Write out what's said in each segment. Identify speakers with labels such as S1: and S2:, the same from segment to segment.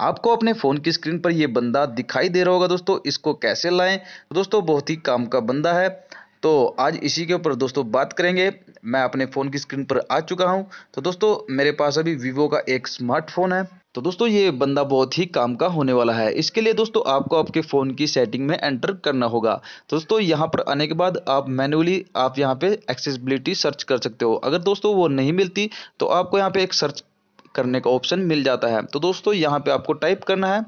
S1: आपको अपने फ़ोन की स्क्रीन पर ये बंदा दिखाई दे रहा होगा दोस्तों इसको कैसे लाएं दोस्तों बहुत ही काम का बंदा है तो आज इसी के ऊपर दोस्तों बात करेंगे मैं अपने फ़ोन की स्क्रीन पर आ चुका हूं तो दोस्तों मेरे पास अभी वीवो का एक स्मार्टफोन है तो दोस्तों ये बंदा बहुत ही काम का होने वाला है इसके लिए दोस्तों आपको आपके फ़ोन की सेटिंग में एंटर करना होगा तो दोस्तों यहाँ पर आने के बाद आप मैनुअली आप यहाँ पे एक्सेसिबिलिटी सर्च कर सकते हो अगर दोस्तों वो नहीं मिलती तो आपको यहाँ पे एक सर्च करने का ऑप्शन मिल जाता है तो दोस्तों यहाँ पे आपको टाइप करना है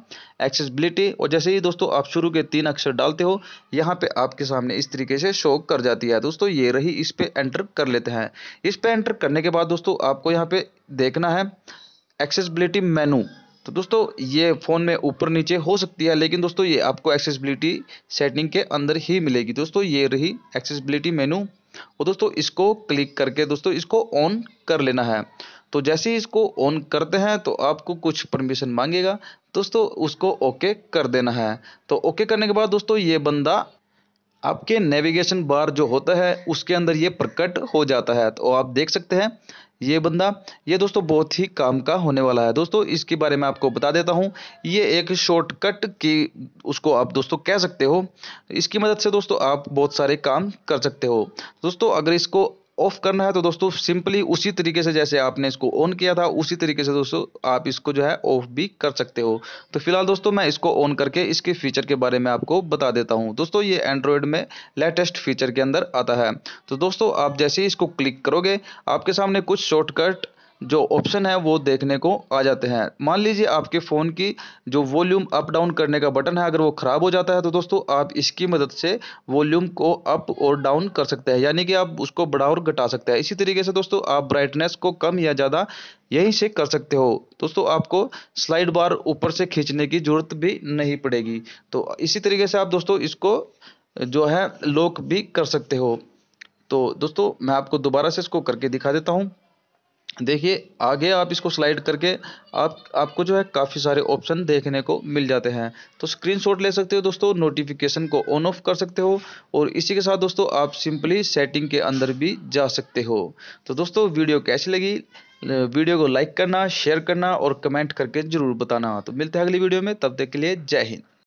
S1: एक्सेसबिलिटी और जैसे ही दोस्तों आप शुरू के तीन अक्षर डालते हो यहाँ पे आपके सामने इस तरीके से शो कर जाती है दोस्तों ये रही इस पर एंटर कर लेते हैं इस पर एंटर करने के बाद दोस्तों आपको यहाँ पे देखना है एक्सेसबिलिटी मेनू तो दोस्तों ये फ़ोन में ऊपर नीचे हो सकती है लेकिन दोस्तों ये आपको एक्सेसबिलिटी सेटिंग के अंदर ही मिलेगी दोस्तों ये रही एक्सेसबिलिटी मेनू और दोस्तों इसको क्लिक करके दोस्तों इसको ऑन कर लेना है तो जैसे ही इसको ऑन करते हैं तो आपको कुछ परमिशन मांगेगा दोस्तों उसको ओके कर देना है तो ओके करने के बाद दोस्तों ये बंदा आपके नेविगेशन बार जो होता है उसके अंदर ये प्रकट हो जाता है तो आप देख सकते हैं ये बंदा ये दोस्तों बहुत ही काम का होने वाला है दोस्तों इसके बारे में आपको बता देता हूँ ये एक शॉर्टकट की उसको आप दोस्तों कह सकते हो इसकी मदद से दोस्तों आप बहुत सारे काम कर सकते हो दोस्तों अगर इसको ऑफ़ करना है तो दोस्तों सिंपली उसी तरीके से जैसे आपने इसको ऑन किया था उसी तरीके से दोस्तों आप इसको जो है ऑफ भी कर सकते हो तो फिलहाल दोस्तों मैं इसको ऑन करके इसके फीचर के बारे में आपको बता देता हूँ दोस्तों ये एंड्रॉयड में लेटेस्ट फीचर के अंदर आता है तो दोस्तों आप जैसे ही इसको क्लिक करोगे आपके सामने कुछ शॉर्टकट जो ऑप्शन है वो देखने को आ जाते हैं मान लीजिए आपके फ़ोन की जो वॉल्यूम अप डाउन करने का बटन है अगर वो ख़राब हो जाता है तो दोस्तों आप इसकी मदद से वॉल्यूम को अप और डाउन कर सकते हैं यानी कि आप उसको बढ़ा और घटा सकते हैं इसी तरीके से दोस्तों आप ब्राइटनेस को कम या ज़्यादा यहीं से कर सकते हो दोस्तों आपको स्लाइड बार ऊपर से खींचने की ज़रूरत भी नहीं पड़ेगी तो इसी तरीके से आप दोस्तों इसको जो है लॉक भी कर सकते हो तो दोस्तों मैं आपको दोबारा से इसको करके दिखा देता हूँ देखिए आगे आप इसको स्लाइड करके आप आपको जो है काफ़ी सारे ऑप्शन देखने को मिल जाते हैं तो स्क्रीनशॉट ले सकते हो दोस्तों नोटिफिकेशन को ऑन ऑफ कर सकते हो और इसी के साथ दोस्तों आप सिंपली सेटिंग के अंदर भी जा सकते हो तो दोस्तों वीडियो कैसी लगी वीडियो को लाइक करना शेयर करना और कमेंट करके ज़रूर बताना तो मिलते हैं अगली वीडियो में तब तक के लिए जय हिंद